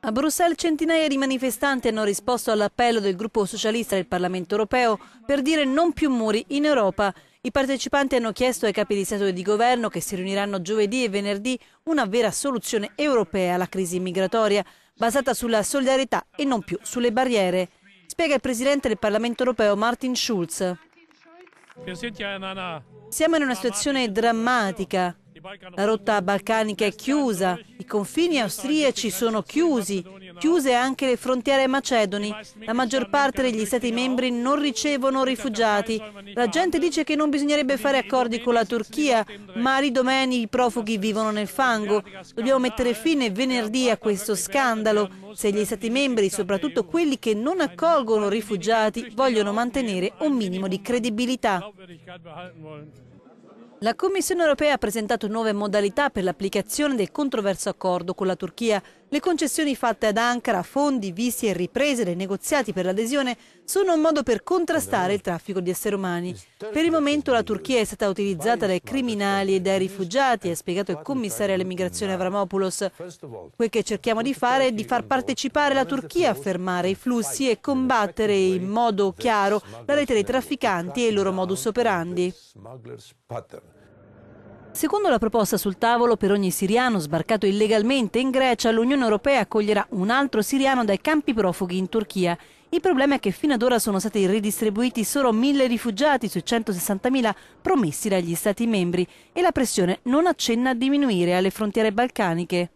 A Bruxelles centinaia di manifestanti hanno risposto all'appello del gruppo socialista del Parlamento europeo per dire non più muri in Europa. I partecipanti hanno chiesto ai capi di Stato e di Governo, che si riuniranno giovedì e venerdì, una vera soluzione europea alla crisi migratoria, basata sulla solidarietà e non più sulle barriere. Spiega il Presidente del Parlamento europeo Martin Schulz. Siamo in una situazione drammatica la rotta balcanica è chiusa, i confini austriaci sono chiusi, chiuse anche le frontiere macedoni, la maggior parte degli Stati membri non ricevono rifugiati, la gente dice che non bisognerebbe fare accordi con la Turchia, ma ridomeni i profughi vivono nel fango, dobbiamo mettere fine venerdì a questo scandalo, se gli Stati membri, soprattutto quelli che non accolgono rifugiati, vogliono mantenere un minimo di credibilità. La Commissione europea ha presentato nuove modalità per l'applicazione del controverso accordo con la Turchia. Le concessioni fatte ad Ankara, fondi, visti e riprese dei negoziati per l'adesione sono un modo per contrastare il traffico di esseri umani. Per il momento la Turchia è stata utilizzata dai criminali e dai rifugiati, ha spiegato il commissario all'immigrazione Avramopoulos. Quel che cerchiamo di fare è di far partecipare la Turchia a fermare i flussi e combattere in modo chiaro la rete dei trafficanti e il loro modus operandi. Secondo la proposta sul tavolo, per ogni siriano sbarcato illegalmente in Grecia, l'Unione Europea accoglierà un altro siriano dai campi profughi in Turchia. Il problema è che fino ad ora sono stati ridistribuiti solo mille rifugiati sui 160.000 promessi dagli Stati membri e la pressione non accenna a diminuire alle frontiere balcaniche.